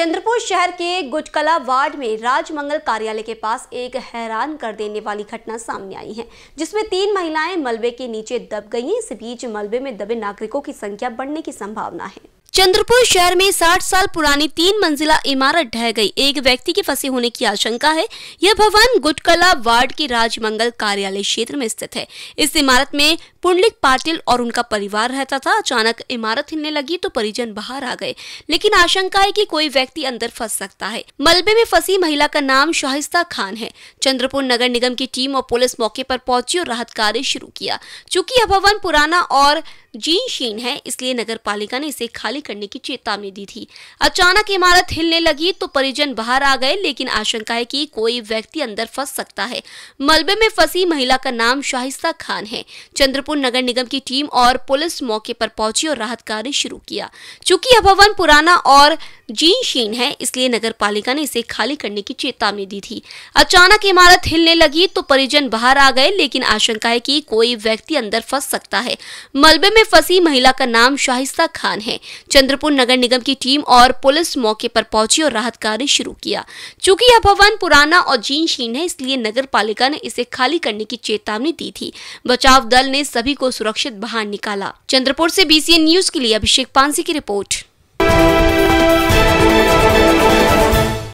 चंद्रपुर शहर के गुटकला वार्ड में राजमंगल कार्यालय के पास एक हैरान कर देने वाली घटना सामने आई है जिसमें तीन महिलाएं मलबे के नीचे दब गई इस बीच मलबे में दबे नागरिकों की संख्या बढ़ने की संभावना है चंद्रपुर शहर में 60 साल पुरानी तीन मंजिला इमारत ढह गई एक व्यक्ति के फंसे होने की आशंका है यह भवन गुटकला वार्ड के राजमंगल कार्यालय क्षेत्र में स्थित है इस इमारत में पुंडलिक पाटिल और उनका परिवार रहता था अचानक इमारत हिलने लगी तो परिजन बाहर आ गए लेकिन आशंका है कि कोई व्यक्ति अंदर फंस सकता है मलबे में फंसी महिला का नाम शाहिस्ता खान है चंद्रपुर नगर निगम की टीम और पुलिस मौके पर पहुंची और राहत कार्य शुरू किया चूंकि यह भवन पुराना और जीन शीन है इसलिए नगर पालिका ने इसे खाली करने की चेतावनी दी थी अचानक इमारत हिलने लगी तो परिजन बाहर आ गए लेकिन आशंका है कि कोई व्यक्ति अंदर फंस सकता है मलबे में फंसी महिला का नाम शाहिस्ता खान है चंद्रपुर नगर निगम की टीम और पुलिस मौके पर पहुंची और राहत कार्य शुरू किया चूंकि यह भवन पुराना और जीन शीन है इसलिए नगर पालिका ने इसे खाली करने की चेतावनी दी थी अचानक इमारत हिलने लगी तो परिजन बाहर आ गए लेकिन आशंका है कि कोई व्यक्ति अंदर फंस सकता है मलबे में में फंसी महिला का नाम शाहिस्ता खान है चंद्रपुर नगर निगम की टीम और पुलिस मौके पर पहुंची और राहत कार्य शुरू किया चूंकि यह भवन पुराना और जीनशीन है इसलिए नगर पालिका ने इसे खाली करने की चेतावनी दी थी बचाव दल ने सभी को सुरक्षित बाहर निकाला चंद्रपुर ऐसी बीसीएन न्यूज के लिए अभिषेक पांसी की रिपोर्ट